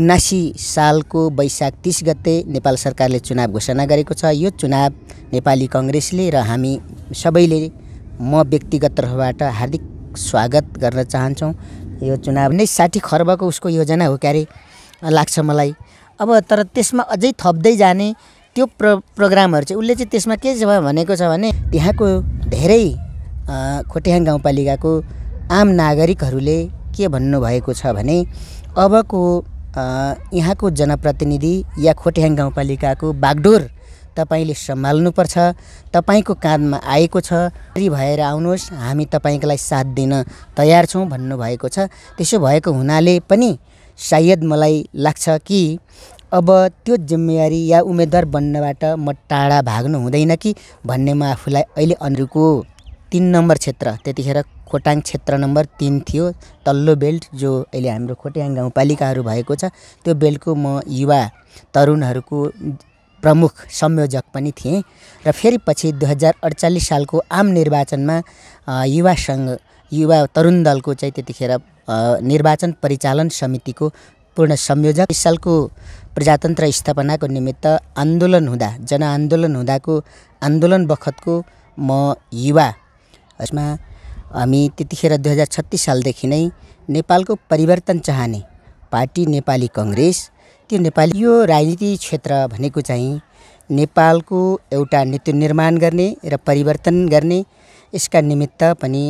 उन्नासी सालको वैशाख तिस गते नेपाल सरकारले चुनाव घोषणा गरेको छ यो चुनाव नेपाली कङ्ग्रेसले र हामी सबैले म व्यक्तिगत तर्फबाट हार्दिक स्वागत गर्न चाहन्छौँ यो चुनाव नै साठी खर्बको उसको योजना हो क्यारे लाग्छ मलाई अब तर त्यसमा अझै थप्दै जाने त्यो प्र प्रोग्रामहरू चाहिँ उसले चाहिँ त्यसमा के भनेको छ भने त्यहाँको धेरै खोटेहाङ गाउँपालिकाको आम नागरिकहरूले के भन्नुभएको छ भने अबको यहाँको जनप्रतिनिधि या खोटेहाङ गाउँपालिकाको बागडोर तपाईँले सम्हाल्नुपर्छ तपाईँको काँधमा आएको छ भएर आउनुहोस् हामी लागि साथ दिन तयार छौँ भन्नुभएको छ त्यसो भएको हुनाले पनि सायद मलाई लाग्छ कि अब त्यो जिम्मेवारी या उम्मेदवार बन्नबाट म टाढा भाग्नु हुँदैन कि भन्ने म आफूलाई अहिले अनुको तिन नम्बर क्षेत्र त्यतिखेर खोटाङ क्षेत्र नम्बर तिन थियो तल्लो बेल्ट जो अहिले हाम्रो खोटाङ गाउँपालिकाहरू भएको छ त्यो बेल्टको म युवा तरुणहरूको प्रमुख संयोजक पनि थिएँ र फेरि पछि दुई हजार अडचालिस सालको आम निर्वाचनमा युवा सङ्घ युवा तरुण दलको चाहिँ त्यतिखेर निर्वाचन परिचालन समितिको पूर्ण संयोजक यस सालको प्रजातन्त्र स्थापनाको निमित्त आन्दोलन हुँदा जनआन्दोलन हुँदाको आन्दोलन बखतको म युवा यसमा हामी त्यतिखेर दुई हजार छत्तिस सालदेखि नै नेपालको परिवर्तन चाहने पार्टी नेपाली कङ्ग्रेस त्यो नेपाली यो राजनीति क्षेत्र भनेको चाहिँ नेपालको एउटा नीति निर्माण गर्ने र परिवर्तन गर्ने यसका निमित्त पनि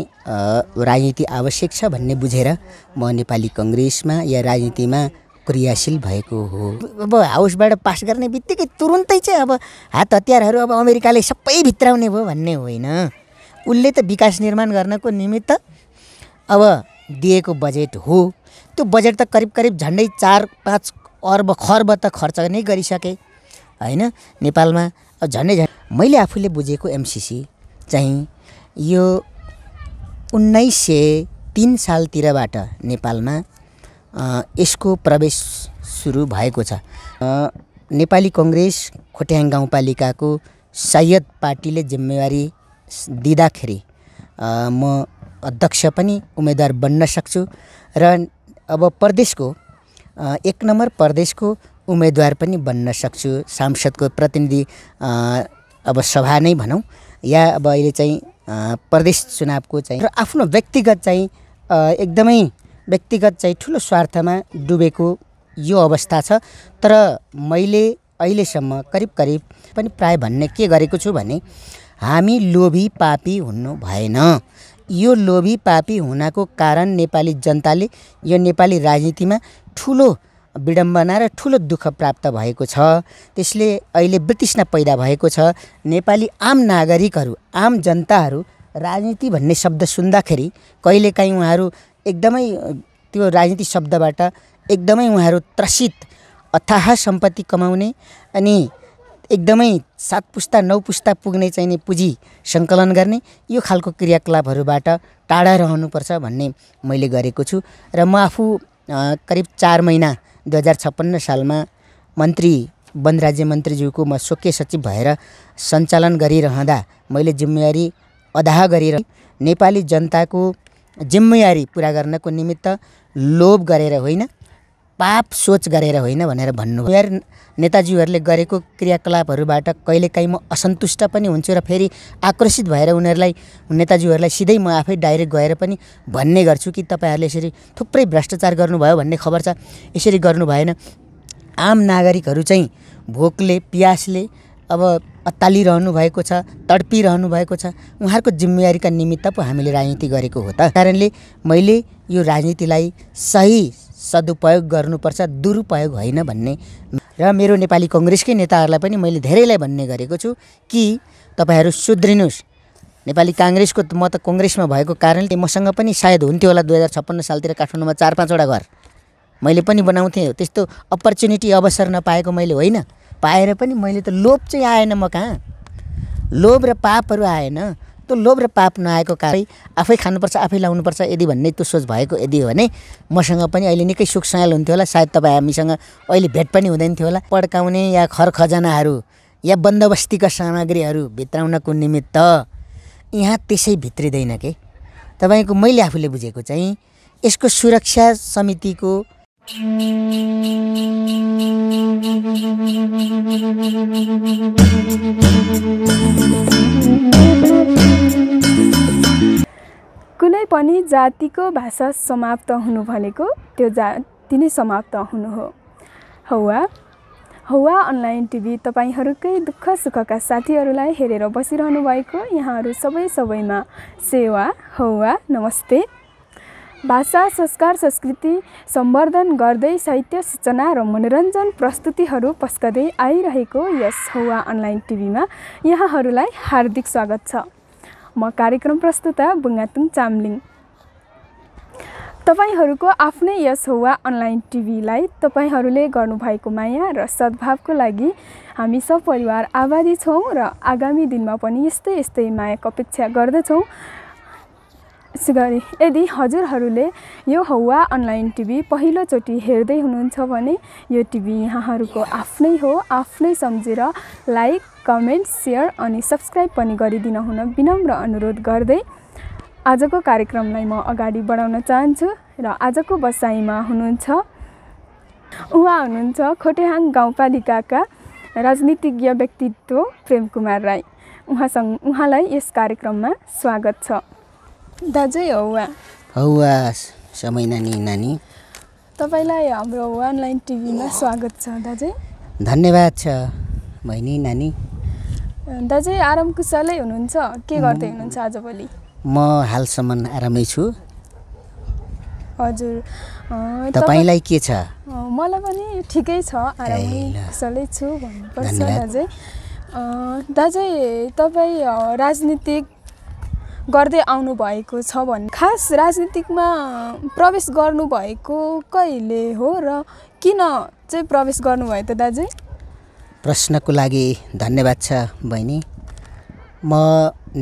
राजनीति आवश्यक छ भन्ने बुझेर म नेपाली कङ्ग्रेसमा या राजनीतिमा क्रियाशील भएको हो अब हाउसबाट पास गर्ने बित्तिकै तुरुन्तै चाहिँ अब हात हतियारहरू अब अमेरिकाले सबै भित्राउने भयो भन्ने होइन उसले त विकास निर्माण गर्नको निमित्त अब दिएको बजेट हो त्यो बजेट त करिब करिब झन्डै चार पाँच अर्ब खर्ब त खर्च नै गरिसके होइन नेपालमा झन्डै झन् मैले आफूले बुझेको एमसिसी चाहिँ यो उन्नाइस सय तिन सालतिरबाट नेपालमा यसको प्रवेश सुरु भएको छ नेपाली कङ्ग्रेस खोट्याङ गाउँपालिकाको सायद पार्टीले जिम्मेवारी दिँदाखेरि म अध्यक्ष पनि उम्मेदवार बन्न सक्छु र अब प्रदेशको एक नम्बर प्रदेशको उम्मेदवार पनि बन्न सक्छु सांसदको प्रतिनिधि अब सभा नै भनौँ या अब अहिले चाहिँ प्रदेश चुनावको चाहिँ र आफ्नो व्यक्तिगत चाहिँ एकदमै व्यक्तिगत चाहिँ ठुलो स्वार्थमा डुबेको यो अवस्था छ तर मैले अहिलेसम्म करिब करिब पनि प्राय भन्ने के गरेको छु भने हामी लोभी पापी हुनु भएन यो लोभी पापी हुनाको कारण नेपाली जनताले यो नेपाली राजनीतिमा ठुलो विडम्बना र ठुलो दुःख प्राप्त भएको छ त्यसले अहिले ब्रिटिसमा पैदा भएको छ नेपाली आम नागरिकहरू आम जनताहरू राजनीति भन्ने शब्द सुन्दाखेरि कहिलेकाहीँ उहाँहरू एकदमै त्यो राजनीति शब्दबाट एकदमै उहाँहरू त्रसित अथाह सम्पत्ति कमाउने अनि एकदमै सात पुस्ता नौ पुस्ता पुग्ने चाहिने पुँजी सङ्कलन गर्ने यो खालको क्रियाकलापहरूबाट टाढा रहनुपर्छ भन्ने मैले गरेको छु र म आफू करिब चार महिना दुई हजार छप्पन्न सालमा मन्त्री वन राज्य मन्त्रीज्यूको म स्वकीय सचिव भएर सञ्चालन गरिरहँदा मैले जिम्मेवारी अदाह गरेर नेपाली जनताको जिम्मेवारी पुरा गर्नको निमित्त लोभ गरेर होइन पाप सोच गरेर होइन भनेर भन्नु भन्नुभयो नेताजीहरूले गरेको क्रियाकलापहरूबाट कहिलेकाहीँ म असन्तुष्ट पनि हुन्छु र फेरि आकर्षित भएर उनीहरूलाई नेताजीहरूलाई सिधै म आफै डाइरेक्ट गएर पनि भन्ने गर्छु कि तपाईँहरूले यसरी थुप्रै भ्रष्टाचार गर्नुभयो भन्ने खबर छ यसरी गर्नु भएन आम नागरिकहरू चाहिँ भोकले प्यासले अब अत्तालिरहनु भएको छ तडपिरहनु भएको छ उहाँहरूको जिम्मेवारीका निमित्त पो हामीले राजनीति गरेको हो त कारणले मैले यो राजनीतिलाई सही सदुपयोग गर्नुपर्छ दुरुपयोग होइन भन्ने र मेरो नेपाली कङ्ग्रेसकै नेताहरूलाई पनि मैले धेरैलाई भन्ने गरेको छु कि तपाईँहरू सुध्रिनुहोस् नेपाली काङ्ग्रेसको म त कङ्ग्रेसमा भएको कारणले मसँग पनि सायद हुन्थ्यो होला दुई हजार छप्पन्न सालतिर काठमाडौँमा चार पाँचवटा घर मैले पनि बनाउँथेँ त्यस्तो अपर्च्युनिटी अवसर नपाएको मैले होइन पाएर पनि मैले त लोभ चाहिँ आएन म कहाँ लोभ र पापहरू आएन त्यो लोभ र पाप नआएको कारण आफै खानुपर्छ आफै लाउनुपर्छ यदि भन्ने त्यो सोच भएको यदि हो भने मसँग पनि अहिले निकै सुख सुखसँगल हुन्थ्यो होला सायद तपाईँ हामीसँग अहिले भेट पनि हुँदैन थियो होला पड्काउने या खर खजनाहरू या बन्दोबस्तीका सामग्रीहरू भित्राउनको निमित्त यहाँ त्यसै भित्रिँदैन के तपाईँको मैले आफूले बुझेको चाहिँ यसको सुरक्षा समितिको कुनै पनि जातिको भाषा समाप्त हुनु भनेको त्यो जाति नै समाप्त हुनु हो हौवा हौवा अनलाइन टिभी तपाईँहरूकै दुःख सुखका साथीहरूलाई हेरेर बसिरहनु भएको यहाँहरू सबै सबैमा सेवा हौवा नमस्ते भाषा संस्कार संस्कृति सम्वर्धन गर्दै साहित्य सूचना र मनोरञ्जन प्रस्तुतिहरू पस्कदै आइरहेको यस हौवा अनलाइन टिभीमा यहाँहरूलाई हार्दिक स्वागत छ म कार्यक्रम प्रस्तुता बुङ्गातुङ चामलिङ तपाईँहरूको आफ्नै यस हौवा अनलाइन टिभीलाई तपाईँहरूले गर्नुभएको माया र सद्भावको लागि हामी सपरिवार आभारी छौँ र आगामी दिनमा पनि यस्तै यस्तै मायाको अपेक्षा गर्दछौँ गरी यदि हजुरहरूले यो हौवा अनलाइन टिभी पहिलोचोटि हेर्दै हुनुहुन्छ भने यो टिभी यहाँहरूको आफ्नै हो आफ्नै सम्झेर लाइक कमेन्ट सेयर अनि सब्सक्राइब पनि गरिदिन हुन विनम्र अनुरोध गर्दै आजको कार्यक्रमलाई म अगाडि बढाउन चाहन्छु र आजको बसाइमा हुनुहुन्छ उहाँ हुनुहुन्छ खोटेहाङ गाउँपालिकाका राजनीतिज्ञ व्यक्तित्व प्रेम कुमार राई उहाँसँग उहाँलाई यस कार्यक्रममा स्वागत छ दाजु हौवा हौवा समय नानी नानी तपाईँलाई हाम्रो अनलाइन टिभीमा स्वागत छ दाजु धन्यवाद छ बहिनी नानी दाजु आराम कुशलै हुनुहुन्छ के गर्दै हुनुहुन्छ आजभोलि म हालसम्म आरामै छु हजुर तपाईँलाई के छ मलाई पनि ठिकै छ आरामै कुशलै छु भन्नुपर्छ दाजु दाजु तपाईँ राजनीतिक गर्दै आउनु भएको छ भन्ने खास राजनीतिमा प्रवेश गर्नुभएको कहिले हो र किन चाहिँ प्रवेश गर्नुभयो त दाजु प्रश्नको लागि धन्यवाद छ बहिनी म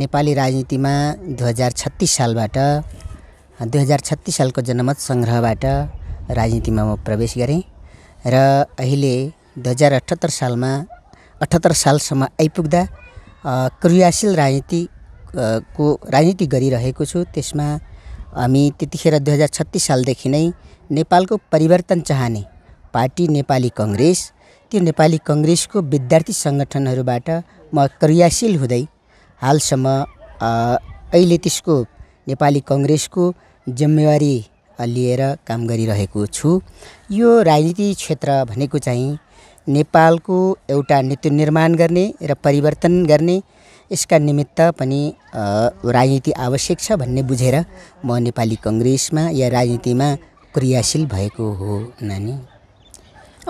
नेपाली राजनीतिमा दुई हजार छत्तिस सालबाट दुई हजार छत्तिस सालको जनमत सङ्ग्रहबाट राजनीतिमा म प्रवेश गरेँ र अहिले दुई हजार अठहत्तर सालमा अठहत्तर सालसम्म आइपुग्दा क्रियाशील राजनीति को राजनीति गरिरहेको छु त्यसमा हामी त्यतिखेर दुई हजार छत्तिस सालदेखि नै नेपालको परिवर्तन चाहने पार्टी नेपाली कङ्ग्रेस त्यो नेपाली कङ्ग्रेसको विद्यार्थी सङ्गठनहरूबाट म क्रियाशील हुँदै हालसम्म अहिले त्यसको नेपाली कङ्ग्रेसको जिम्मेवारी लिएर काम गरिरहेको छु यो राजनीति क्षेत्र भनेको चाहिँ नेपालको एउटा नीति निर्माण गर्ने र परिवर्तन गर्ने यसका निमित्त पनि राजनीति आवश्यक छ भन्ने बुझेर म नेपाली कङ्ग्रेसमा या राजनीतिमा क्रियाशील भएको हो नानी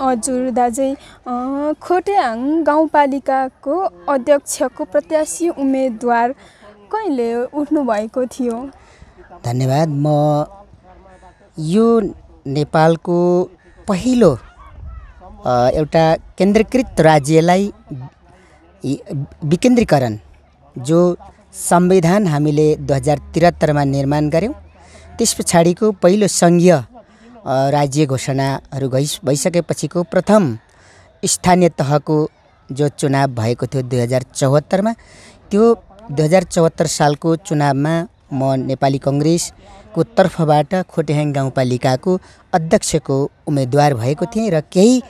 हजुर दाजै खोटेहाङ गाउँपालिकाको अध्यक्षको प्रत्याशी उम्मेदवार कहिले उठ्नुभएको थियो धन्यवाद म यो नेपालको पहिलो एउटा केन्द्रीकृत राज्यलाई विकेन्द्रीकरण जो संविधान हामीले दुई हजार त्रिहत्तरमा निर्माण गऱ्यौँ त्यस पछाडिको पहिलो सङ्घीय राज्य घोषणाहरू भइ भइसकेपछिको प्रथम स्थानीय तहको जो चुनाव भएको थियो दुई हजार चौहत्तरमा त्यो दुई हजार चौहत्तर सालको चुनावमा म नेपाली कङ्ग्रेसको तर्फबाट खोटेहाङ गाउँपालिकाको अध्यक्षको उम्मेदवार भएको थिएँ र केही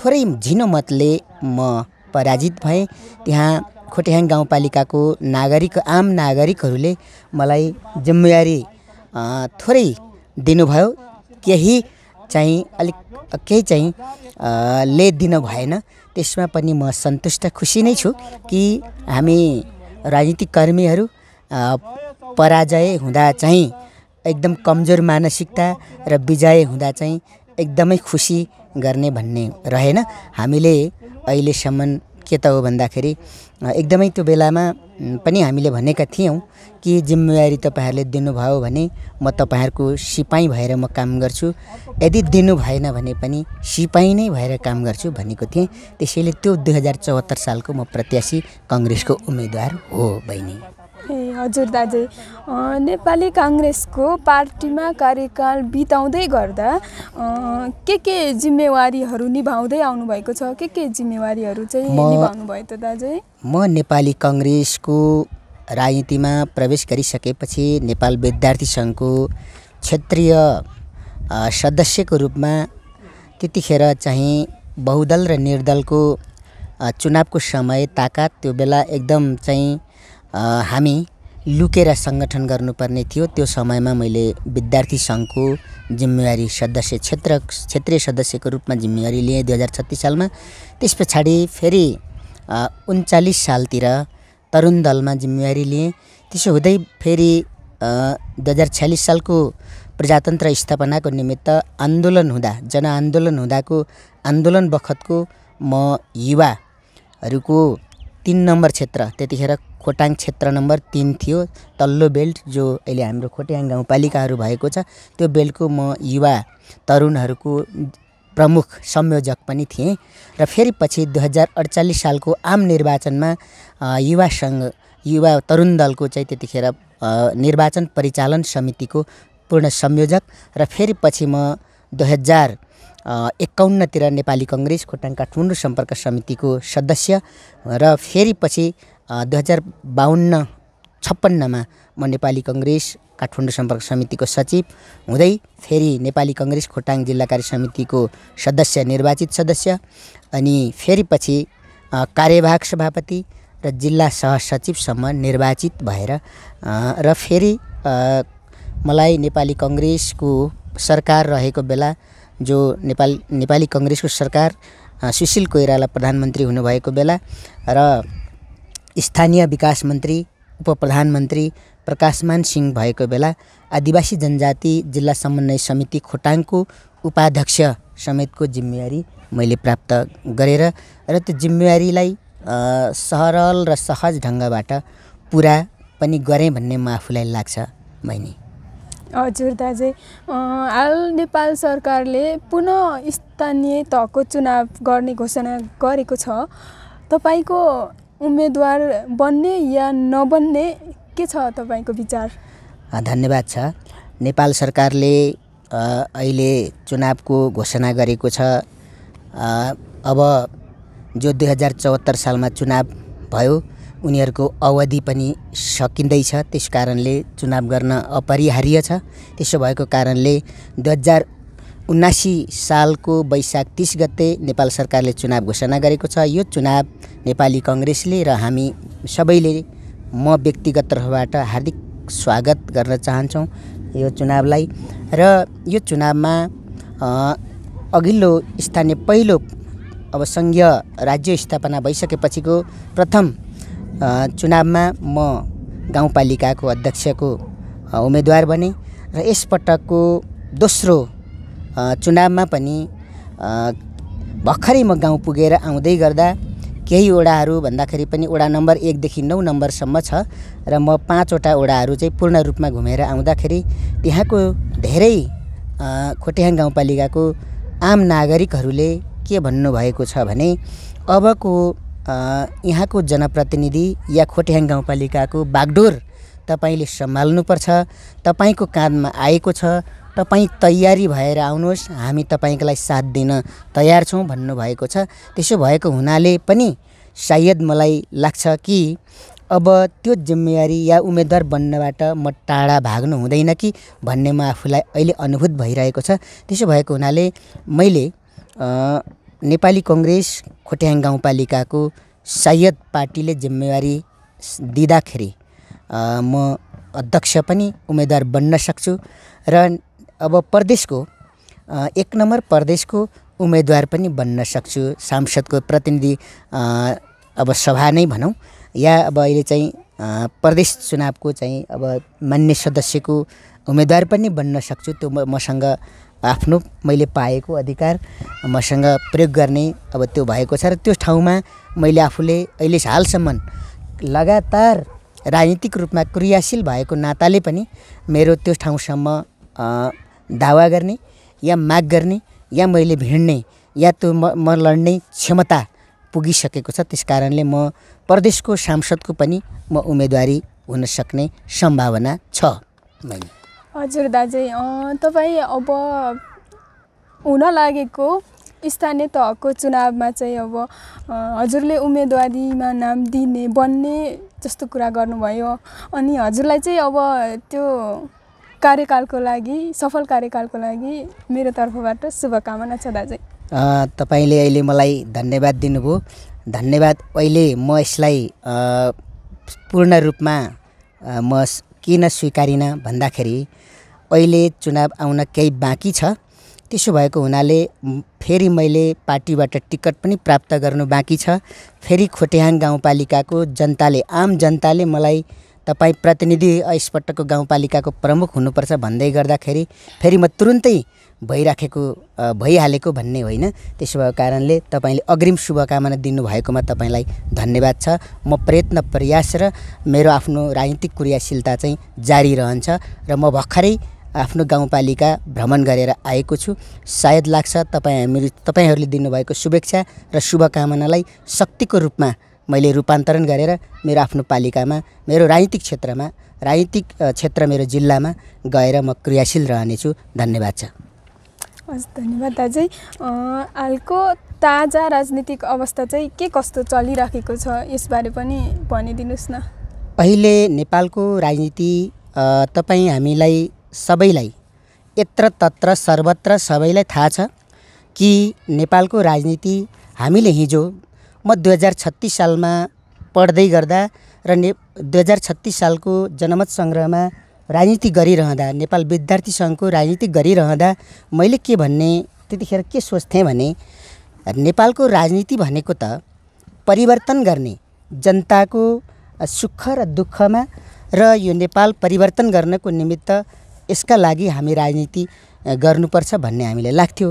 थोरै झिनो मतले म पराजित भएँ त्यहाँ खोटेहाङ गाउँपालिकाको नागरिक आम नागरिकहरूले मलाई जिम्मेवारी थोरै दिनुभयो केही चाहिँ अलिक केही चाहिँ ले दिनु भएन त्यसमा पनि म सन्तुष्ट खुसी नै छु कि हामी राजनीतिक कर्मीहरू पराजय हुँदा चाहिँ एकदम कमजोर मानसिकता र विजय हुँदा चाहिँ एकदमै खुसी गर्ने भन्ने रहेन हामीले अहिलेसम्म के त हो भन्दाखेरि एकदमै त्यो बेलामा पनि हामीले भनेका थियौँ कि जिम्मेवारी तपाईँहरूले दिनुभयो भने म तपाईँहरूको सिपाही भएर म काम गर्छु यदि दिनु भएन भने पनि सिपाही नै भएर काम गर्छु भनेको थिएँ त्यसैले त्यो दुई हजार चौहत्तर सालको म प्रत्याशी कङ्ग्रेसको उम्मेदवार हो बहिनी ए हजुर दाजु नेपाली काङ्ग्रेसको पार्टीमा कार्यकाल बिताउँदै गर्दा के के जिम्मेवारीहरू निभाउँदै आउनुभएको छ के के जिम्मेवारीहरू चाहिँ निभाउनु भयो त दाजु म नेपाली काङ्ग्रेसको राजनीतिमा प्रवेश गरिसकेपछि नेपाल विद्यार्थी सङ्घको क्षेत्रीय सदस्यको रूपमा त्यतिखेर चाहिँ बहुदल र निर्दलको चुनावको समय ताकत त्यो बेला एकदम चाहिँ हामी लुकेर सङ्गठन गर्नुपर्ने थियो त्यो समयमा मैले विद्यार्थी सङ्घको जिम्मेवारी सदस्य क्षेत्र क्षेत्रीय सदस्यको रूपमा जिम्मेवारी लिएँ दुई हजार छत्तिस सालमा त्यस पछाडि फेरि उन्चालिस सालतिर तरुण दलमा जिम्मेवारी लिएँ त्यसो हुँदै फेरि दुई हजार छ्यालिस सालको प्रजातन्त्र स्थापनाको निमित्त आन्दोलन हुँदा जनआन्दोलन हुँदाको आन्दोलन बखतको म युवाहरूको तिन नम्बर क्षेत्र त्यतिखेर खोटाङ क्षेत्र नम्बर तिन थियो तल्लो बेल्ट जो अहिले हाम्रो खोटाङ गाउँपालिकाहरू भएको छ त्यो बेल्टको म युवा तरुणहरूको प्रमुख संयोजक पनि थिएँ र फेरि पछि दुई हजार अडचालिस सालको आम निर्वाचनमा युवा सङ्घ युवा तरुण दलको चाहिँ त्यतिखेर निर्वाचन परिचालन समितिको पूर्ण संयोजक र फेरि पछि म दुई हजार एकाउन्नतिर नेपाली कङ्ग्रेस खोटाङ काठमाडौँ सम्पर्क समितिको सदस्य र फेरि पछि दुई हजार बाहन्न छप्पन्नमा म नेपाली कङ्ग्रेस काठमाडौँ सम्पर्क समितिको सचिव हुँदै फेरि नेपाली कङ्ग्रेस खोटाङ जिल्ला कार्य समितिको सदस्य निर्वाचित सदस्य अनि फेरि पछि कार्यवाहक सभापति र जिल्ला सहसचिवसम्म निर्वाचित भएर र फेरि मलाई नेपाली कङ्ग्रेसको सरकार रहेको बेला जो नेपाल नेपाली कङ्ग्रेसको सरकार सुशील कोइराला प्रधानमन्त्री हुनुभएको बेला र स्थानीय विकास मन्त्री उप प्रधानमन्त्री प्रकाशमान सिंह भएको बेला आदिवासी जनजाति जिल्ला समन्वय समिति खोटाङको उपाध्यक्ष समेतको जिम्मेवारी मैले प्राप्त गरेर र त्यो जिम्मेवारीलाई सरल र सहज ढङ्गबाट पुरा पनि गरेँ भन्ने म आफूलाई लाग्छ बहिनी हजुर दाजु हाल नेपाल सरकारले पुनः स्थानीय तहको चुनाव गर्ने घोषणा गरेको छ तपाईँको उम्मेदवार बन्ने या नबन्ने के छ तपाईँको विचार धन्यवाद छ नेपाल सरकारले अहिले चुनावको घोषणा गरेको छ अब जो दुई हजार चौहत्तर सालमा चुनाव भयो उनीहरूको अवधि पनि सकिँदैछ त्यस कारणले चुनाव गर्न अपरिहार्य छ त्यसो भएको कारणले दुई हजार उन्नासी सालको वैशाख तिस गते नेपाल सरकारले चुनाव घोषणा गरेको छ यो चुनाव नेपाली कङ्ग्रेसले र हामी सबैले म व्यक्तिगत तर्फबाट हार्दिक स्वागत गर्न चाहन्छौँ यो चुनावलाई र यो चुनावमा अघिल्लो स्थानीय पहिलो अब सङ्घीय राज्य स्थापना भइसकेपछिको प्रथम चुनावमा म गाउँपालिकाको अध्यक्षको उम्मेदवार बने र यसपटकको दोस्रो चुनावमा पनि भर्खरै म गाउँ पुगेर आउँदै गर्दा केही ओडाहरू भन्दाखेरि पनि ओडा नम्बर एकदेखि नौ नम्बरसम्म छ र म पाँचवटा ओडाहरू चाहिँ पूर्ण रूपमा घुमेर आउँदाखेरि त्यहाँको धेरै खोटेहाङ गाउँपालिकाको आम नागरिकहरूले के भन्नुभएको छ भने अबको यहाँको जनप्रतिनिधि या खोटेहाङ गाउँपालिकाको बागडोर तपाईँले सम्हाल्नुपर्छ तपाईँको काँधमा आएको छ तपाईँ तयारी भएर आउनुहोस् हामी तपाईँको लागि साथ दिन तयार छौँ भन्नुभएको छ त्यसो भएको हुनाले पनि सायद मलाई लाग्छ कि अब त्यो जिम्मेवारी या उम्मेद्वार बन्नबाट म टाढा भाग्नु हुँदैन कि भन्ने म आफूलाई अहिले अनुभूत भइरहेको छ त्यसो भएको हुनाले मैले नेपाली कङ्ग्रेस खोट्याङ गाउँपालिकाको सायद पार्टीले जिम्मेवारी दिँदाखेरि म अध्यक्ष पनि उम्मेद्वार बन्न सक्छु र अब प्रदेशको एक नम्बर प्रदेशको उम्मेदवार पनि बन्न सक्छु सांसदको प्रतिनिधि अब सभा नै भनौँ या अब अहिले चाहिँ प्रदेश चुनावको चाहिँ अब मान्य सदस्यको उम्मेदवार पनि बन्न सक्छु त्यो मसँग आफ्नो मैले पाएको अधिकार मसँग प्रयोग गर्ने अब त्यो भएको छ र त्यो ठाउँमा मैले आफूले अहिले हालसम्म लगातार राजनीतिक रूपमा क्रियाशील भएको नाताले पनि मेरो त्यो ठाउँसम्म दावा गर्ने या माग गर्ने या मैले भिड्ने या त्यो म म लड्ने क्षमता पुगिसकेको छ त्यस कारणले म प्रदेशको सांसदको पनि म उम्मेदवारी हुन सक्ने सम्भावना छ हजुर दाजु तपाईँ अब हुन लागेको स्थानीय तहको चुनावमा चाहिँ अब हजुरले उम्मेदवारीमा नाम दिने बन्ने जस्तो कुरा गर्नुभयो अनि हजुरलाई चाहिँ अब त्यो कार्यकालको लागि सफल कार्यकालको लागि मेरो तर्फबाट शुभकामना छ दाजु तपाईँले अहिले मलाई धन्यवाद दिनुभयो धन्यवाद अहिले म यसलाई पूर्ण रूपमा म किन स्वीकारिनँ भन्दाखेरि अहिले चुनाव आउन केही बाँकी छ त्यसो भएको हुनाले फेरि मैले पार्टीबाट टिकट पनि प्राप्त गर्नु बाँकी छ फेरि खोटेहाङ गाउँपालिकाको जनताले आम जनताले मलाई तपाईँ प्रतिनिधि यसपटकको गाउँपालिकाको प्रमुख हुनुपर्छ भन्दै गर्दाखेरि फेरि म तुरुन्तै भइराखेको भइहालेको भन्ने होइन त्यसो भएको कारणले तपाईँले अग्रिम शुभकामना दिनुभएकोमा तपाईँलाई धन्यवाद छ म प्रयत्न प्रयास र मेरो आफ्नो राजनीतिक क्रियाशीलता चाहिँ जारी रहन्छ र म भर्खरै आफ्नो गाउँपालिका भ्रमण गरेर आएको छु सायद लाग्छ तपाईँ हामी तपाईँहरूले दिनुभएको शुभेच्छा र शुभकामनालाई शक्तिको रूपमा मैले रूपान्तरण गरेर मेरो आफ्नो पालिकामा मेरो राजनीतिक क्षेत्रमा राजनीतिक क्षेत्र मेरो जिल्लामा गएर म क्रियाशील रहनेछु धन्यवाद छ हस् धन्यवाद दाजु हालको ताजा राजनीतिक अवस्था चाहिँ के कस्तो चलिराखेको छ यसबारे पनि भनिदिनुहोस् न अहिले नेपालको राजनीति तपाईँ हामीलाई सबैलाई यत्र तत्र सर्वत्र सबैलाई थाहा छ कि नेपालको राजनीति हामीले हिजो म दुई हजार छत्तिस सालमा पढ्दै गर्दा र ने दुई हजार छत्तिस सालको जनमत सङ्ग्रहमा राजनीति गरिरहँदा नेपाल विद्यार्थी सङ्घको राजनीति गरिरहँदा मैले के भन्ने त्यतिखेर के सोच्थेँ भने नेपालको राजनीति भनेको त परिवर्तन गर्ने जनताको सुख र दुःखमा र यो नेपाल परिवर्तन गर्नको निमित्त यसका लागि हामी राजनीति गर्नुपर्छ भन्ने हामीलाई लाग्थ्यो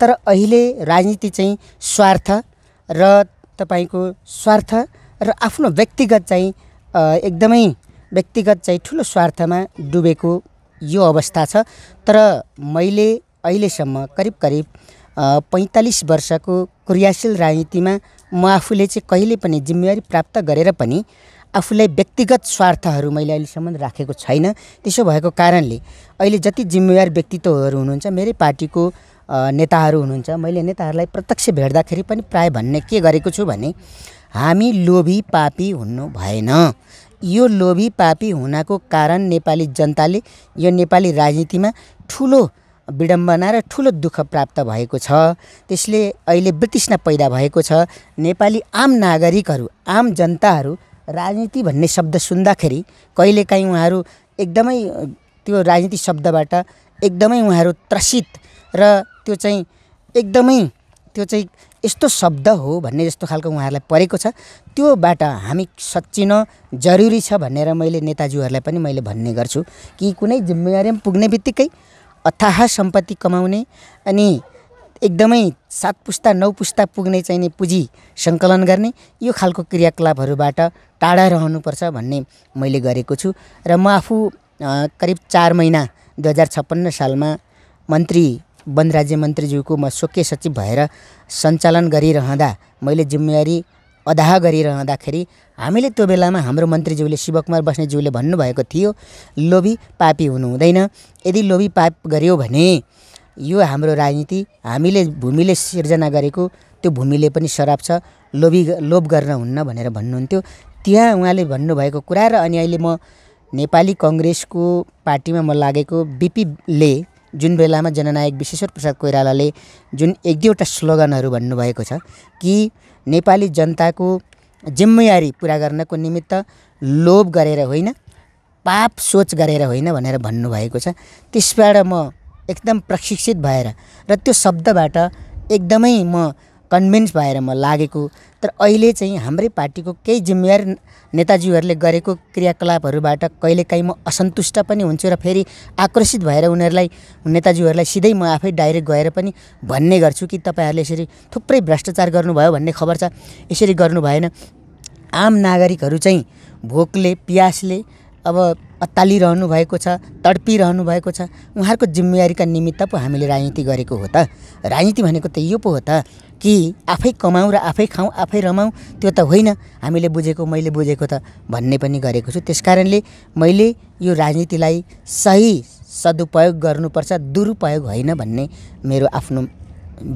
तर अहिले राजनीति चाहिँ स्वार्थ र तपाईँको स्वार्थ र आफ्नो व्यक्तिगत चाहिँ एकदमै व्यक्तिगत चाहिँ ठुलो स्वार्थमा डुबेको यो अवस्था छ तर मैले अहिलेसम्म करिब करिब पैँतालिस वर्षको क्रियाशील राजनीतिमा म आफूले चाहिँ कहिले पनि जिम्मेवारी प्राप्त गरेर पनि आफूलाई व्यक्तिगत स्वार्थहरू मैले अहिलेसम्म राखेको छैन त्यसो भएको कारणले अहिले जति जिम्मेवार व्यक्तित्वहरू हुनुहुन्छ मेरै पार्टीको नेताहरू हुनुहुन्छ मैले नेताहरूलाई प्रत्यक्ष भेट्दाखेरि पनि प्राय भन्ने के गरेको छु भने हामी लोभी पापी हुनु भएन यो लोभी पापी हुनाको कारण नेपाली जनताले यो नेपाली राजनीतिमा ठुलो विडम्बना र ठुलो दुःख प्राप्त भएको छ त्यसले अहिले ब्रिटिसमा पैदा भएको छ नेपाली आम नागरिकहरू आम जनताहरू राजनीति भन्ने शब्द सुन्दाखेरि कहिलेकाहीँ उहाँहरू एकदमै त्यो राजनीति शब्दबाट एकदमै उहाँहरू त्रसित र त्यो चाहिँ एकदमै त्यो चाहिँ यस्तो शब्द हो भन्ने जस्तो खालको उहाँहरूलाई परेको छ त्योबाट हामी सच्चिन जरुरी छ भनेर मैले नेताजीहरूलाई पनि मैले भन्ने गर्छु कि कुनै जिम्मेवारीमा पुग्ने बित्तिकै अथाह सम्पत्ति कमाउने अनि एकदमै सात पुस्ता नौ पुस्ता पुग्ने चाहिँ नि पुँजी सङ्कलन गर्ने यो खालको क्रियाकलापहरूबाट टाढा रहनुपर्छ भन्ने मैले गरेको छु र म आफू करिब चार महिना दुई हजार छप्पन्न सालमा मन्त्री वन राज्य मन्त्रीज्यूको म स्वकीय सचिव भएर सञ्चालन गरिरहँदा मैले जिम्मेवारी अदाह गरिरहँदाखेरि हामीले त्यो बेलामा हाम्रो मन्त्रीज्यूले शिवकुमार बस्नेज्यूले भन्नुभएको थियो लोभी पापी हुनु हुँदैन यदि लोभी पाप गऱ्यो भने यो हाम्रो राजनीति हामीले भूमिले सिर्जना गरेको त्यो भूमिले पनि सराप छ लोभी लोभ गर्न हुन्न भनेर भन्नुहुन्थ्यो त्यहाँ उहाँले भन्नुभएको कुरा र अनि अहिले म नेपाली कङ्ग्रेसको पार्टीमा म लागेको बिपीले जुन बेलामा जननायक विश्वेश्वर प्रसाद कोइरालाले जुन एक दुईवटा स्लोगनहरू भन्नुभएको छ कि नेपाली जनताको जिम्मेवारी पुरा गर्नको निमित्त लोभ गरेर होइन पाप सोच गरेर होइन भनेर भन्नुभएको छ त्यसबाट म एकदम प्रशिक्षित भएर र त्यो शब्दबाट एकदमै म कन्भिन्स भएर म लागेको तर अहिले चाहिँ हाम्रै पार्टीको केही जिम्मेवार नेताजीहरूले गरेको क्रियाकलापहरूबाट कहिलेकाहीँ म असन्तुष्ट पनि हुन्छु र फेरि आकर्षित भएर उनीहरूलाई नेताजीहरूलाई सिधै म आफै डाइरेक्ट गएर पनि भन्ने गर्छु कि तपाईँहरूले यसरी थुप्रै भ्रष्टाचार गर्नुभयो भन्ने खबर छ यसरी गर्नु भएन आम नागरिकहरू चाहिँ भोकले प्यासले अब अत्तालिरहनु भएको छ तडपिरहनु भएको छ उहाँहरूको जिम्मेवारीका निमित्त पो हामीले राजनीति गरेको हो त राजनीति भनेको त यो पो हो त कि आफै कमाउँ र आफै खाउँ आफै रमाउँ त्यो त होइन हामीले बुझेको मैले बुझेको त भन्ने पनि गरेको छु त्यस कारणले मैले यो राजनीतिलाई सही सदुपयोग गर्नुपर्छ दुरुपयोग होइन भन्ने मेरो आफ्नो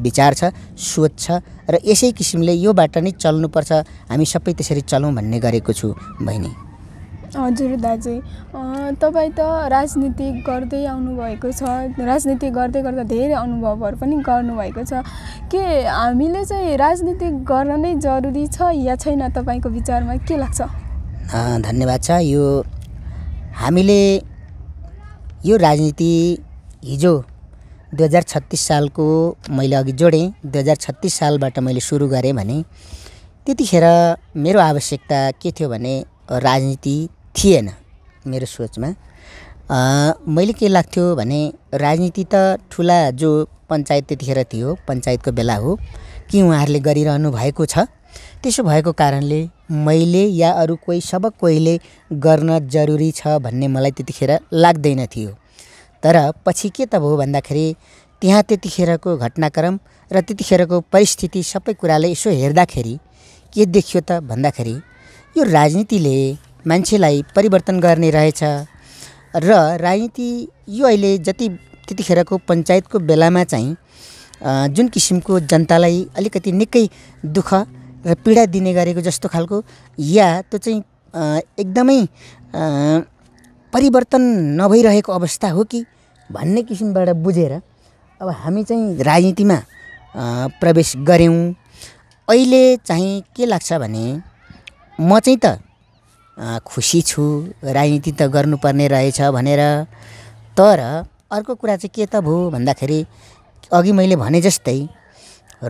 विचार छ सोच छ र यसै किसिमले योबाट नै चल्नुपर्छ हामी सबै त्यसरी चलौँ भन्ने गरेको छु बहिनी हजुर दाजु तपाईँ त राजनीति गर्दै आउनुभएको छ राजनीति गर्दै गर्दा धेरै अनुभवहरू पनि गर्नुभएको छ के हामीले चाहिँ राजनीति गर्न नै जरुरी छ या छैन तपाईँको विचारमा के लाग्छ धन्यवाद छ यो हामीले यो राजनीति हिजो दुई हजार छत्तिस सालको मैले अघि जोडेँ दुई हजार छत्तिस सालबाट मैले सुरु गरेँ भने त्यतिखेर मेरो आवश्यकता के थियो भने राजनीति थिएन मेरो सोचमा मैले के लाग्थ्यो भने राजनीति त ठुला जो पञ्चायत त्यतिखेर थियो पञ्चायतको बेला हो कि उहाँहरूले गरिरहनु भएको छ त्यसो भएको कारणले मैले या अरू कोही सब कोहीले गर्न जरुरी छ भन्ने मलाई त्यतिखेर लाग्दैन थियो तर पछि के त भयो भन्दाखेरि त्यहाँ त्यतिखेरको घटनाक्रम र त्यतिखेरको परिस्थिति सबै कुराले यसो हेर्दाखेरि के देखियो त भन्दाखेरि यो राजनीतिले मान्छेलाई परिवर्तन गर्ने रहेछ र राजनीति यो अहिले जति त्यतिखेरको पञ्चायतको बेलामा चाहिँ जुन किसिमको जनतालाई अलिकति निकै दुःख र पीडा दिने गरेको जस्तो खालको या त्यो चाहिँ एकदमै परिवर्तन नभइरहेको अवस्था हो कि भन्ने किसिमबाट बुझेर अब हामी चाहिँ राजनीतिमा प्रवेश गऱ्यौँ अहिले चाहिँ के लाग्छ भने म चाहिँ त खुसी छु राजनीति त गर्नुपर्ने रहेछ भनेर तर अर्को कुरा चाहिँ के त भयो भन्दाखेरि अघि मैले भने जस्तै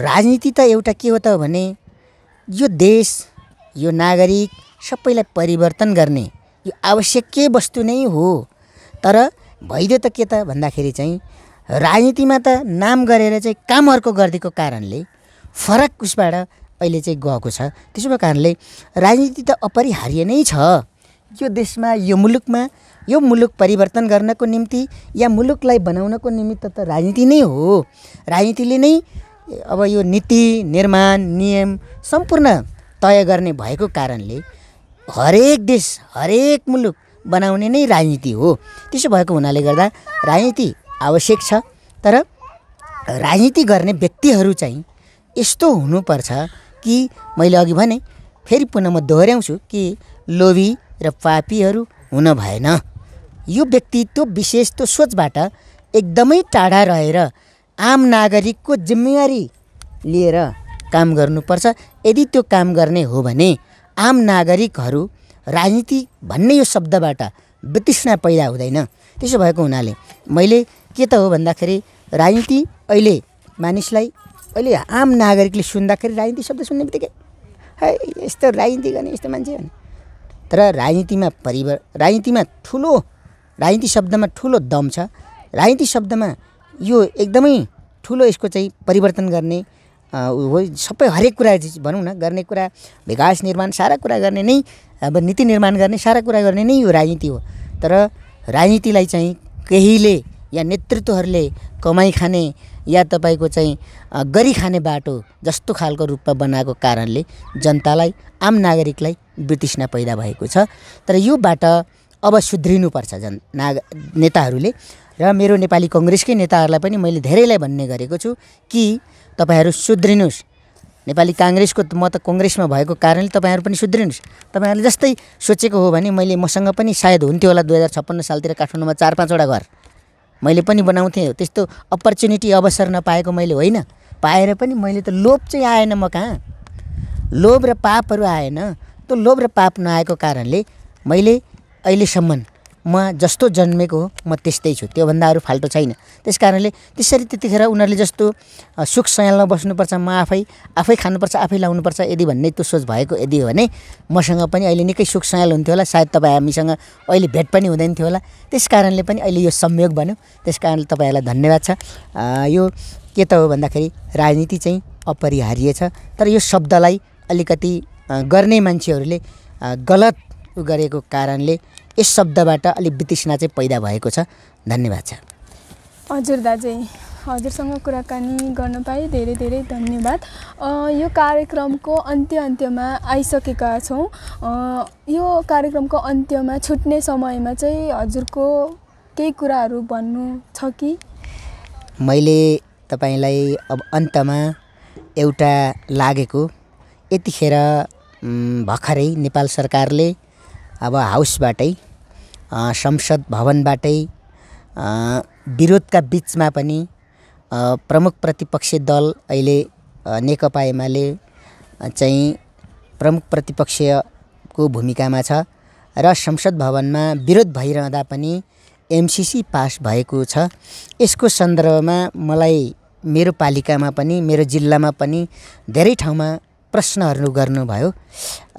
राजनीति त एउटा के हो त भने यो देश यो नागरिक सबैलाई परिवर्तन गर्ने यो आवश्यक के वस्तु नै हो तर भइदियो त के त भन्दाखेरि चाहिँ राजनीतिमा त नाम गरेर चाहिँ काम अर्को गरिदिएको कारणले फरक उसबाट अहिले चाहिँ गएको छ त्यसो भएको कारणले राजनीति त अपरिहार्य नै छ यो देशमा यो मुलुकमा यो मुलुक परिवर्तन गर्नको निम्ति या मुलुकलाई बनाउनको निमित्त त राजनीति नै हो राजनीतिले नै अब यो नीति निर्माण नियम सम्पूर्ण तय गर्ने भएको कारणले हरेक देश हरेक मुलुक बनाउने नै राजनीति हो त्यसो भएको हुनाले गर्दा राजनीति आवश्यक छ तर राजनीति गर्ने व्यक्तिहरू चाहिँ यस्तो हुनुपर्छ कि मैले अघि भने फेरि पुनः म दोहोऱ्याउँछु कि लोभी र पापीहरू हुन भएन यो व्यक्तित्व विशेष त्यो सोचबाट एकदमै टाढा रहेर आम नागरिकको जिम्मेवारी लिएर काम गर्नुपर्छ यदि त्यो काम गर्ने हो भने आम नागरिकहरू राजनीति भन्ने यो शब्दबाट वितृष्णा पैदा हुँदैन त्यसो भएको हुनाले मैले के त हो भन्दाखेरि राजनीति अहिले मानिसलाई अहिले आम नागरिकले सुन्दाखेरि राजनीति शब्द सुन्ने बित्तिकै है यस्तो राजनीति गर्ने यस्तो मान्छे होइन तर राजनीतिमा परिवार राजनीतिमा ठुलो राजनीति शब्दमा ठुलो दम छ राजनीति शब्दमा यो एकदमै ठुलो यसको चाहिँ परिवर्तन गर्ने हो सबै हरेक कुरा भनौँ न गर्ने कुरा विकास निर्माण सारा कुरा गर्ने नै अब नीति निर्माण गर्ने सारा कुरा गर्ने नै यो राजनीति हो तर राजनीतिलाई चाहिँ केहीले या नेतृत्वहरूले कमाइ खाने या तपाईँको चाहिँ गरी खाने बाटो जस्तो खालको रूपमा बनाएको कारणले जनतालाई आम नागरिकलाई वितृष्णा पैदा भएको छ तर यो योबाट अब सुध्रिनुपर्छ जन नाग नेताहरूले र मेरो नेपाली कङ्ग्रेसकै नेताहरूलाई पनि मैले धेरैलाई भन्ने गरेको छु कि तपाईँहरू सुध्रिनुहोस् नेपाली काङ्ग्रेसको म त कङ्ग्रेसमा भएको कारणले तपाईँहरू पनि सुध्रिनुहोस् तपाईँहरूले जस्तै सोचेको हो भने मैले मसँग पनि सायद हुन्थ्यो होला दुई हजार छप्पन्न सालतिर काठमाडौँमा चार पाँचवटा घर मैले पनि बनाउँथेँ त्यस्तो अपर्च्युनिटी अवसर नपाएको मैले होइन पाएर पनि मैले त लोभ चाहिँ आएन म कहाँ लोभ र पापहरू आएन त्यो लोभ र पाप नआएको कारणले मैले अहिलेसम्म म जस्तो जन्मेको म त्यस्तै छु त्योभन्दा अरू फाल्टो छैन त्यस कारणले त्यसरी त्यतिखेर उनीहरूले जस्तो सुख सयालमा बस्नुपर्छ म आफै आफै खानुपर्छ आफै लाउनुपर्छ यदि भन्ने त्यो सोच भएको यदि हो भने मसँग पनि अहिले निकै सुख सयाल हुन्थ्यो होला सायद तपाईँ हामीसँग अहिले भेट पनि हुँदैन थियो होला त्यस कारणले पनि अहिले यो संयोग बन्यो त्यस कारणले तपाईँहरूलाई धन्यवाद छ यो के त हो भन्दाखेरि राजनीति चाहिँ अपरिहार्य छ तर यो शब्दलाई अलिकति गर्ने मान्छेहरूले गलत गरेको कारणले यस शब्दबाट अलिक वितृष्णा चाहिँ पैदा भएको छ धन्यवाद छ हजुर दाजु हजुरसँग कुराकानी गर्न पाएँ धेरै धेरै धन्यवाद यो कार्यक्रमको अन्त्य अन्त्यमा आइसकेका छौँ यो कार्यक्रमको अन्त्यमा छुट्ने समयमा चाहिँ हजुरको केही कुराहरू भन्नु छ कि मैले तपाईँलाई अब अन्तमा एउटा लागेको यतिखेर भर्खरै नेपाल सरकारले अब हाउसबाटै संसद भवनबाटै विरोधका बिचमा पनि प्रमुख प्रतिपक्षी दल अहिले नेकपा एमाले चाहिँ प्रमुख प्रतिपक्षको भूमिकामा छ र संसद भवनमा विरोध भइरहँदा पनि एमसिसी पास भएको छ यसको सन्दर्भमा मलाई मेरो पालिकामा पनि मेरो जिल्लामा पनि धेरै ठाउँमा प्रश्नहरू गर्नुभयो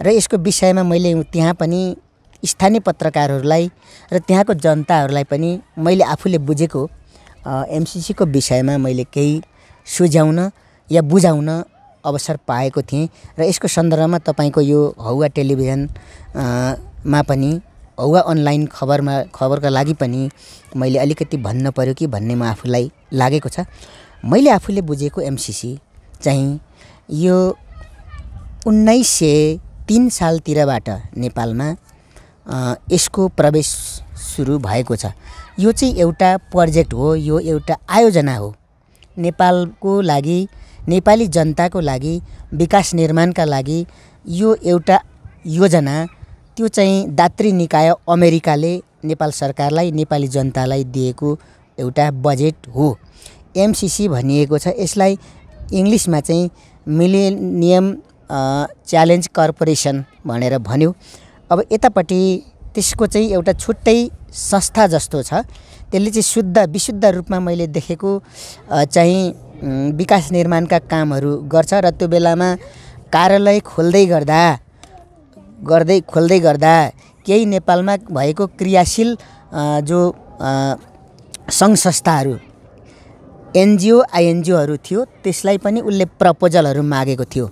र यसको विषयमा मैले त्यहाँ पनि स्थानीय पत्रकारहरूलाई र त्यहाँको जनताहरूलाई पनि मैले आफूले बुझेको एमसिसीको विषयमा मैले केही सुझाउन या बुझाउन अवसर पाएको थिएँ र यसको सन्दर्भमा तपाईँको यो हौवा टेलिभिजन मा पनि हौवा अनलाइन खबरमा खबरका लागि पनि मैले अलिकति भन्न पऱ्यो कि भन्ने म आफूलाई लागेको छ मैले आफूले बुझेको एमसिसी चाहिँ यो उन्नाइस सय तिन सालतिरबाट नेपालमा यसको प्रवेश सुरु भएको छ यो चाहिँ एउटा प्रोजेक्ट हो यो एउटा आयोजना हो नेपालको लागि नेपाली जनताको लागि विकास निर्माणका लागि यो एउटा योजना त्यो चाहिँ दात्री निकाय अमेरिकाले नेपाल सरकारलाई नेपाली जनतालाई दिएको एउटा बजेट हो एमसिसी भनिएको छ यसलाई इङ्ग्लिसमा चाहिँ मिलेनियम च्यालेन्ज कर्पोरेसन भनेर भन्यो अब यतापट्टि त्यसको चाहिँ एउटा छुट्टै संस्था जस्तो छ त्यसले चाहिँ शुद्ध विशुद्ध रूपमा मैले देखेको चाहिँ विकास निर्माणका कामहरू गर्छ र त्यो बेलामा कार्यालय खोल्दै गर्दा गर्दै खोल्दै गर्दा केही नेपालमा भएको क्रियाशील जो सङ्घ संस्थाहरू एनजिओ आइएनजिओहरू थियो त्यसलाई पनि उसले प्रपोजलहरू मागेको थियो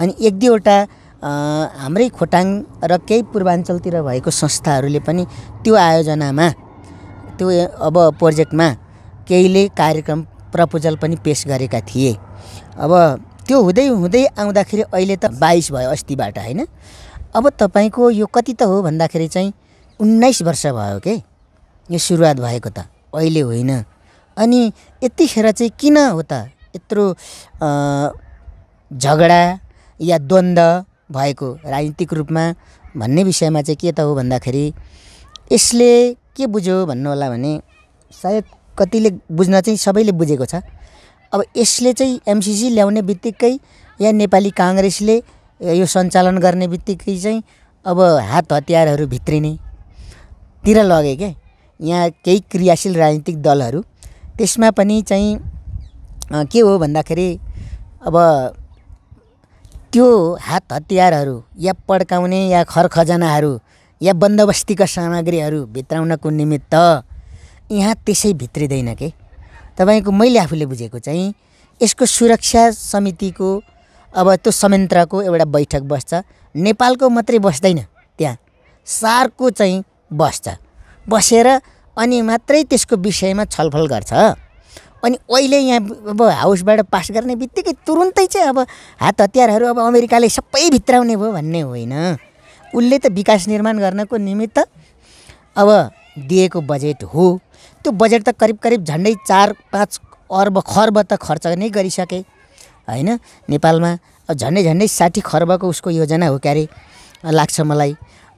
अनि एक दुईवटा हाम्रै खोटाङ र केही पूर्वाञ्चलतिर भएको संस्थाहरूले पनि त्यो आयोजनामा त्यो अब प्रोजेक्टमा केहीले कार्यक्रम प्रपोजल पनि पेस गरेका थिए अब त्यो हुँदै हुँदै आउँदाखेरि अहिले त बाइस भयो अस्तिबाट होइन अब तपाईँको यो कति त हो भन्दाखेरि चाहिँ उन्नाइस वर्ष भयो के यो सुरुवात भएको त अहिले होइन अनि यतिखेर चाहिँ किन हो त यत्रो झगडा या द्वन्द्व भएको राजनीतिक रूपमा भन्ने विषयमा चाहिँ के त हो भन्दाखेरि यसले के बुझ्यो भन्नु होला भने सायद कतिले बुझ्न चाहिँ सबैले बुझेको छ अब यसले चाहिँ एमसिसी ल्याउने बित्तिकै या नेपाली काङ्ग्रेसले यो सञ्चालन गर्ने बित्तिकै चाहिँ अब हात हतियारहरू भित्रिने तिर लगे क्या यहाँ केही क्रियाशील राजनीतिक दलहरू त्यसमा पनि चाहिँ के हो भन्दाखेरि अब त्यो हात हतियारहरू या पड्काउने या खरखजनाहरू या बन्दोबस्तीका सामग्रीहरू भित्राउनको निमित्त यहाँ त्यसै भित्रिँदैन के तपाईँको मैले आफूले बुझेको चाहिँ यसको सुरक्षा समितिको अब त्यो संयन्त्रको एउटा बैठक बस्छ नेपालको मात्रै बस्दैन त्यहाँ सारको चाहिँ बस्छ बसेर अनि मात्रै त्यसको विषयमा छलफल गर्छ अनि अहिले यहाँ अब हाउसबाट पास गर्ने बित्तिकै तुरुन्तै चाहिँ अब हात हतियारहरू अब अमेरिकाले सबै भित्राउने भयो भन्ने होइन उसले त विकास निर्माण गर्नको निमित्त अब दिएको बजेट हो त्यो बजेट त करिब करिब झन्डै चार पाँच अर्ब खर्ब त खर्च नै गरिसके होइन नेपालमा अब झन्डै झन्डै साठी खर्बको उसको योजना हो क्यारे लाग्छ मलाई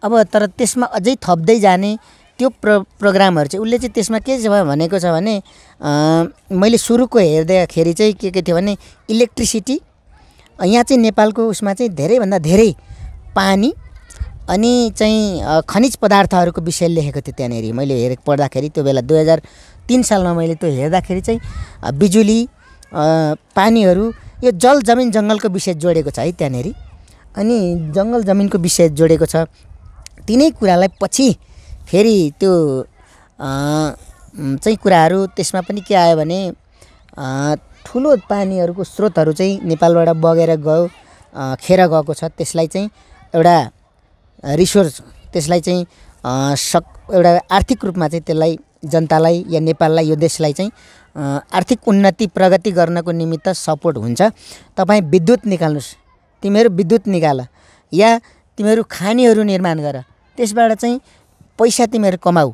अब तर त्यसमा अझै थप्दै जाने त्यो प्र प्रोग्रामहरू चाहिँ उसले चाहिँ त्यसमा के छ भनेको छ भने मैले सुरुको हेर्दाखेरि चाहिँ के के थियो भने इलेक्ट्रिसिटी यहाँ चाहिँ नेपालको उसमा चाहिँ धेरैभन्दा धेरै पानी अनि चाहिँ खनिज पदार्थहरूको विषय लेखेको थियो त्यहाँनिर मैले हेरे पढ्दाखेरि त्यो बेला दुई हजार तिन सालमा मैले त्यो हेर्दाखेरि चाहिँ बिजुली पानीहरू यो जल जमिन जङ्गलको विषय जोडेको छ है त्यहाँनिर अनि जङ्गल जमिनको विषय जोडेको छ तिनै कुरालाई पछि फेरि त्यो चाहिँ कुराहरू त्यसमा पनि के आयो भने ठुलो पानीहरूको स्रोतहरू चाहिँ नेपालबाट बगेर गयो खेर गएको छ त्यसलाई चाहिँ एउटा रिसोर्स त्यसलाई चाहिँ सक एउटा आर्थिक रूपमा चाहिँ त्यसलाई जनतालाई या नेपाललाई यो देशलाई चाहिँ आर्थिक उन्नति प्रगति गर्नको निमित्त सपोर्ट हुन्छ तपाईँ विद्युत निकाल्नुहोस् तिमीहरू विद्युत निकाल या तिमीहरू खानीहरू निर्माण गर त्यसबाट चाहिँ पैसा तिमीहरू कमाऊ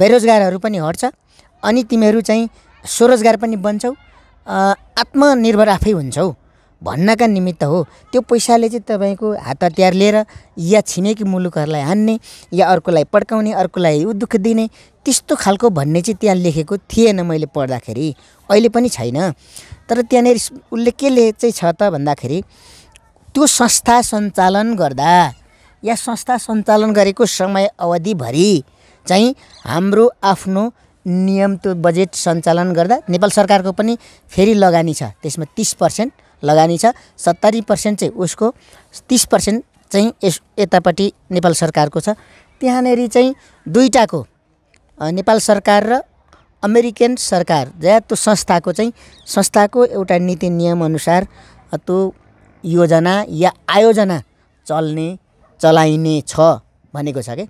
बेरोजगारहरू पनि हट्छ अनि तिमीहरू चाहिँ स्वरोजगार पनि बन्छौ आत्मनिर्भर आफै हुन्छौ भन्नका निमित्त हो त्यो पैसाले चाहिँ तपाईँको हात हतियार लिएर या छिमेकी मुलुकहरूलाई हान्ने या अर्कोलाई पड्काउने अर्कोलाई दुःख दिने त्यस्तो खालको भन्ने चाहिँ त्यहाँ लेखेको थिएन मैले पढ्दाखेरि अहिले पनि छैन तर त्यहाँनिर उसले के ले चाहिँ छ त भन्दाखेरि त्यो संस्था सञ्चालन गर्दा या संस्था सञ्चालन गरेको समय अवधिभरि चाहिँ हाम्रो आफ्नो नियम त्यो बजेट सञ्चालन गर्दा नेपाल सरकारको पनि फेरि लगानी छ त्यसमा तिस पर्सेन्ट लगानी छ सत्तरी पर्सेन्ट चाहिँ उसको तिस पर्सेन्ट चाहिँ यस यतापट्टि नेपाल सरकारको छ त्यहाँनिर चाहिँ दुईवटाको नेपाल सरकार र अमेरिकन सरकार जहाँ त्यो संस्थाको चाहिँ संस्थाको एउटा नीति नियमअनुसार त्यो योजना या आयोजना चल्ने चलाइने छ भनेको छ कि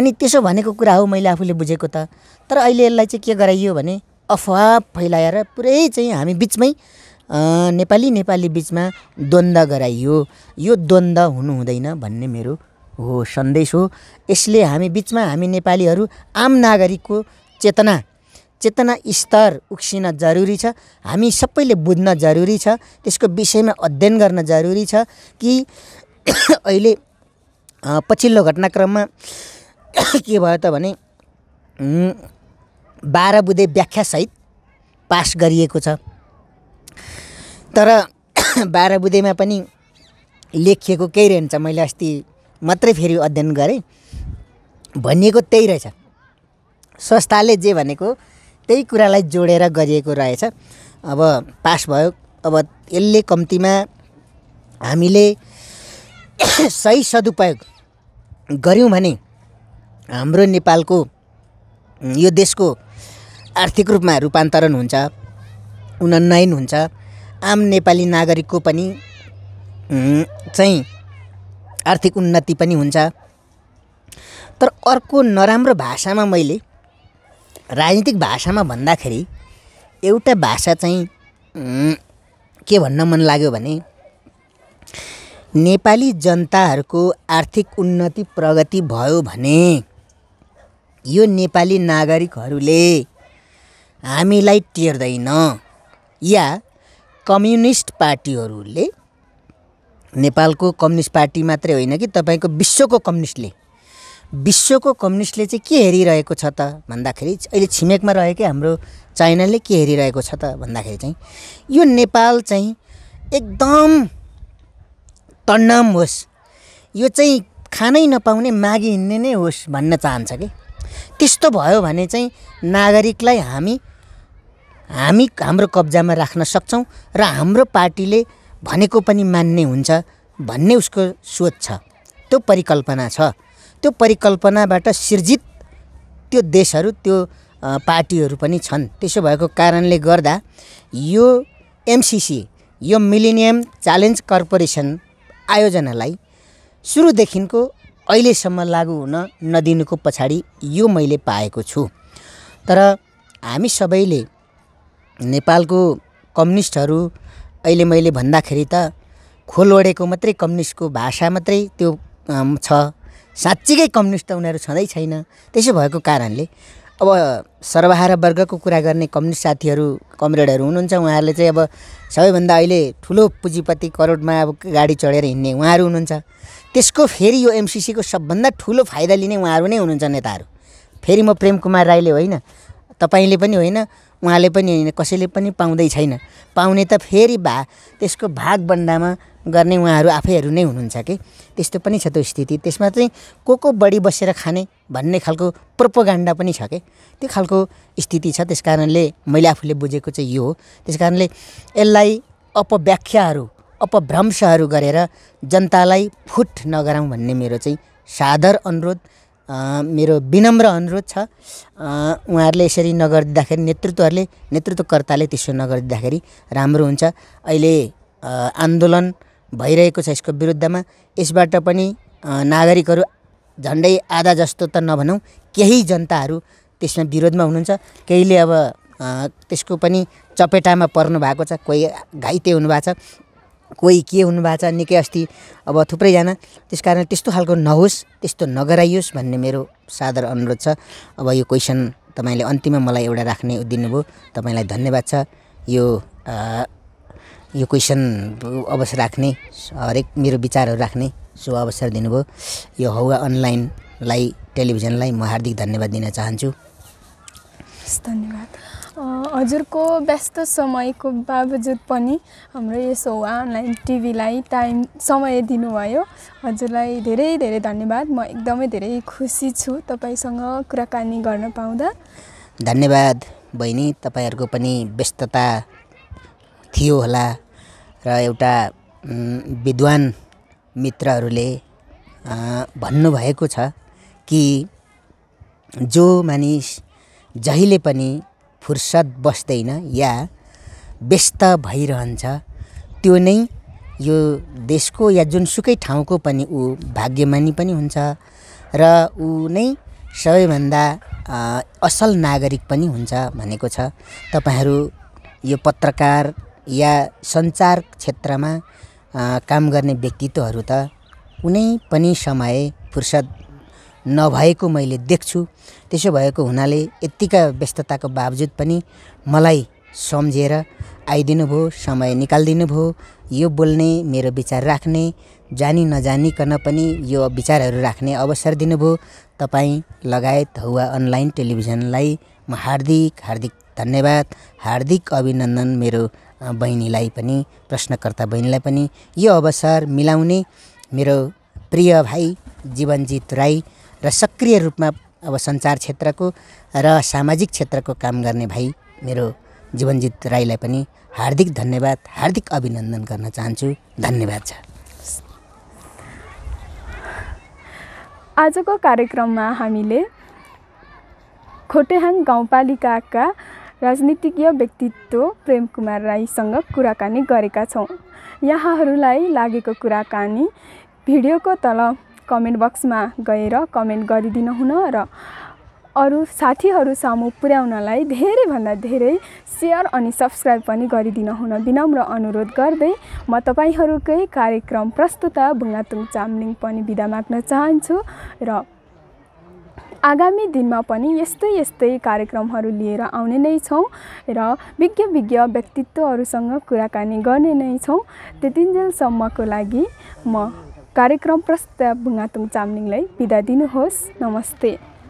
अनि त्यसो भनेको कुरा हो मैले आफूले बुझेको त तर अहिले यसलाई चाहिँ के गराइयो भने अफवाह फैलाएर पुरै चाहिँ हामी बिचमै नेपाली नेपाली बिचमा द्वन्द गराइयो यो द्वन्द हुनु हुँदैन भन्ने मेरो हो सन्देश हो यसले हामी बिचमा हामी नेपालीहरू आम नागरिकको चेतना चेतना स्तर उक्सिन जरुरी छ हामी सबैले बुझ्न जरुरी छ त्यसको विषयमा अध्ययन गर्न जरुरी छ कि अहिले पछिल्लो घटनाक्रममा के भयो त भने बाह्र बुधे व्याख्यासहित पास गरिएको छ तर बाह्र बुधेमा पनि लेखिएको केही रहन्छ मैले अस्ति मात्रै फेरि अध्ययन गरेँ भनिएको त्यही रहेछ संस्थाले जे भनेको त्यही कुरालाई जोडेर गरिएको रहेछ अब पास भयो अब यसले कम्तीमा हामीले सही सदुपयोग गऱ्यौँ भने हाम्रो नेपालको यो देशको आर्थिक रूपमा रूपान्तरण हुन्छ उन्नयन हुन्छ आम नेपाली नागरिकको पनि चाहिँ आर्थिक उन्नति पनि हुन्छ तर अर्को नराम्रो भाषामा मैले राजनीतिक भाषामा भन्दाखेरि एउटा भाषा चाहिँ के भन्न मन लाग्यो भने नेपाली जनताहरूको आर्थिक उन्नति प्रगति भयो भने यो नेपाली नागरिकहरूले हामीलाई टेर्दैन या कम्युनिस्ट पार्टीहरूले नेपालको कम्युनिस्ट पार्टी मात्रै होइन कि तपाईँको विश्वको कम्युनिस्टले विश्वको कम्युनिस्टले चाहिँ के हेरिरहेको छ त भन्दाखेरि अहिले छिमेकमा रहेकै हाम्रो चाइनाले के हेरिरहेको छ त भन्दाखेरि चाहिँ यो नेपाल चाहिँ एकदम तन्नाम होस् यो चाहिँ खानै नपाउने मागी हिँड्ने नै होस् भन्न चाहन्छ कि त्यस्तो भयो भने चाहिँ नागरिकलाई हामी हामी हाम्रो कब्जामा राख्न सक्छौँ र हाम्रो पार्टीले भनेको पनि मान्ने हुन्छ भन्ने उसको सोच छ त्यो परिकल्पना छ त्यो परिकल्पनाबाट सिर्जित त्यो देशहरू त्यो पार्टीहरू पनि छन् त्यसो भएको कारणले गर्दा यो एमसिसी यो मिलिनियम च्यालेन्ज कर्पोरेसन आयोजनालाई सुरुदेखिको अहिलेसम्म लागु हुन नदिनुको पछाडि यो मैले पाएको छु तर हामी सबैले नेपालको कम्युनिस्टहरू अहिले मैले भन्दाखेरि त ओढेको मात्रै कम्युनिस्टको भाषा मात्रै त्यो छ साँच्चीकै कम्युनिस्ट त उनीहरू छँदै छैन त्यसो भएको कारणले अब सर्वहारा वर्गको कुरा गर्ने कम्युनिस्ट साथीहरू कमरेडहरू हुनुहुन्छ उहाँहरूले चाहिँ अब सबैभन्दा अहिले ठुलो पुँजीपति करोडमा अब गाडी चढेर हिँड्ने उहाँहरू हुनुहुन्छ त्यसको फेरि यो एमसिसीको सबभन्दा ठुलो फाइदा लिने उहाँहरू नै हुनुहुन्छ नेताहरू फेरि म प्रेम कुमार राईले होइन तपाईँले पनि होइन उहाँले पनि होइन कसैले पनि पाउँदै छैन पाउने त फेरि भा त्यसको भागभन्डामा गर्ने उहाँहरू आफैहरू नै हुनुहुन्छ कि त्यस्तो पनि छ त्यो स्थिति त्यसमा चाहिँ को को बढी बसेर खाने भन्ने खालको प्रोपोगान्डा पनि छ कि त्यो खालको स्थिति छ त्यस कारणले मैले आफूले बुझेको चाहिँ यो हो त्यस कारणले यसलाई अपव्याख्याहरू अपभ्रंशहरू गरेर जनतालाई फुट नगराउँ भन्ने मेरो चाहिँ सादर अनुरोध मेरो विनम्र अनुरोध छ उहाँहरूले यसरी नगरिदिँदाखेरि नेतृत्वहरूले नेतृत्वकर्ताले त्यसो नगरिदिँदाखेरि राम्रो हुन्छ अहिले आन्दोलन भइरहेको छ यसको विरुद्धमा यसबाट पनि नागरिकहरू झन्डै आधा जस्तो त नभनौँ केही जनताहरू त्यसमा विरोधमा हुनुहुन्छ केहीले अब त्यसको पनि चपेटामा पर्नु भएको छ कोही घाइते हुनुभएको छ कोही के हुनुभएको छ निकै अस्ति अब थुप्रैजना त्यस कारण त्यस्तो खालको नहोस् त्यस्तो नगराइयोस् भन्ने मेरो सादर अनुरोध छ अब यो क्वेसन तपाईँले अन्तिममा मलाई एउटा राख्ने दिनुभयो तपाईँलाई धन्यवाद छ यो आ, यो क्वेसन अवसर राख्ने हरेक मेरो विचारहरू राख्ने सो अवसर दिनुभयो यो हौवा अनलाइनलाई टेलिभिजनलाई म हार्दिक धन्यवाद दिन चाहन्छु धन्यवाद हजुरको व्यस्त समयको बावजुद पनि हाम्रो यसो वा अनलाइन टिभीलाई टाइम समय दिनुभयो हजुरलाई धेरै धेरै धन्यवाद म एकदमै धेरै खुसी छु तपाईँसँग कुराकानी गर्न पाउँदा धन्यवाद बहिनी तपाईँहरूको पनि व्यस्तता थियो होला र एउटा विद्वान मित्रहरूले भन्नुभएको छ कि जो मानिस जहिले पनि फुर्सद बस्दैन या व्यस्त भइरहन्छ त्यो नै यो देशको या जुनसुकै ठाउँको पनि ऊ भाग्यमानी पनि हुन्छ र ऊ नै सबैभन्दा असल नागरिक पनि हुन्छ भनेको छ तपाईँहरू यो पत्रकार या सञ्चार क्षेत्रमा काम गर्ने व्यक्तित्वहरू त कुनै पनि समय फुर्सद नभएको मैले देख्छु त्यसो भएको हुनाले यत्तिका व्यस्तताको बावजुद पनि मलाई सम्झेर आइदिनु भयो समय निकालिदिनु भयो यो बोल्ने मेरो विचार राख्ने जानी नजानिकन पनि यो विचारहरू राख्ने अवसर दिनुभयो तपाईँ लगायत हौवा अनलाइन टेलिभिजनलाई म हार्दिक हार्दिक धन्यवाद हार्दिक अभिनन्दन मेरो बहिनीलाई पनि प्रश्नकर्ता बहिनीलाई पनि यो अवसर मिलाउने मेरो प्रिय भाइ जीवनजित राई र सक्रिय रूपमा अब सञ्चार क्षेत्रको र सामाजिक क्षेत्रको काम गर्ने भाइ मेरो जीवनजित राईलाई पनि हार्दिक धन्यवाद हार्दिक अभिनन्दन गर्न चाहन्छु धन्यवाद छ आजको कार्यक्रममा हामीले खोटेहाङ गाउँपालिकाका राजनीतिज्ञ व्यक्तित्व प्रेम कुमार राईसँग कुराकानी गरेका छौँ यहाँहरूलाई लागेको कुराकानी भिडियोको तल कमेन्ट बक्समा गएर कमेन्ट गरिदिनुहुन र अरू साथीहरू सामु पुर्याउनलाई धेरैभन्दा धेरै सेयर अनि सब्सक्राइब पनि गरिदिनुहुन विनम्र अनुरोध गर्दै म तपाईँहरूकै कार्यक्रम प्रस्तुत भुङ्गातुङ चामलिङ पनि बिदा माग्न चाहन्छु र आगामी दिनमा पनि यस्तै यस्तै कार्यक्रमहरू लिएर आउने नै छौँ र विज्ञ विज्ञ व्यक्तित्वहरूसँग कुराकानी गर्ने नै छौँ त्यतिन्जेलसम्मको लागि म कार्यक्रम प्रस्ताव बुङातुङ चामलिङलाई बिदा दिनुहोस् नमस्ते